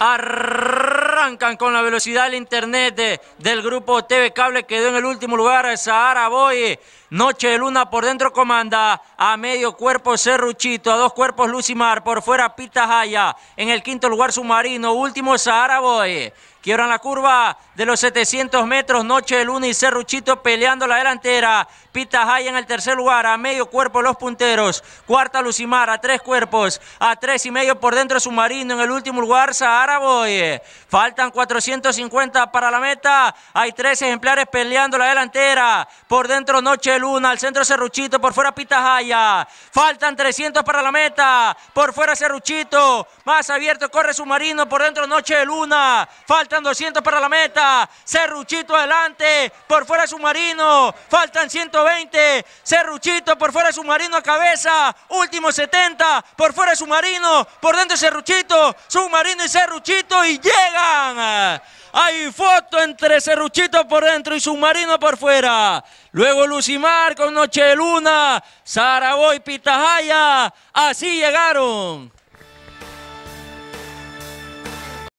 Arrancan con la velocidad del internet del grupo TV Cable. Quedó en el último lugar Sahara Boy. Noche de Luna por dentro comanda. A medio cuerpo Cerruchito. A dos cuerpos Lucimar. Por fuera Pita Jaya. En el quinto lugar Submarino. Último Sahara Boy. Quiebran la curva de los 700 metros. Noche de Luna y Cerruchito peleando la delantera. Pita Jaya en el tercer lugar. A medio cuerpo los punteros. Cuarta Lucimar a tres cuerpos. A tres y medio por dentro Submarino. En el último lugar Sahara Boy. Faltan 450 para la meta. Hay tres ejemplares peleando la delantera. Por dentro Noche de Luna. Al centro Cerruchito. Por fuera Pita Jaya. Faltan 300 para la meta. Por fuera Cerruchito. Más abierto corre Submarino. Por dentro Noche de Luna. Falta Faltan 200 para la meta. Cerruchito adelante. Por fuera submarino. Faltan 120. Cerruchito por fuera submarino a cabeza. Último 70. Por fuera submarino. Por dentro Cerruchito. Submarino y Cerruchito. Y llegan. Hay foto entre Cerruchito por dentro y Submarino por fuera. Luego Lucimar con Noche de Luna, Saragoy, Pitahaya. Así llegaron.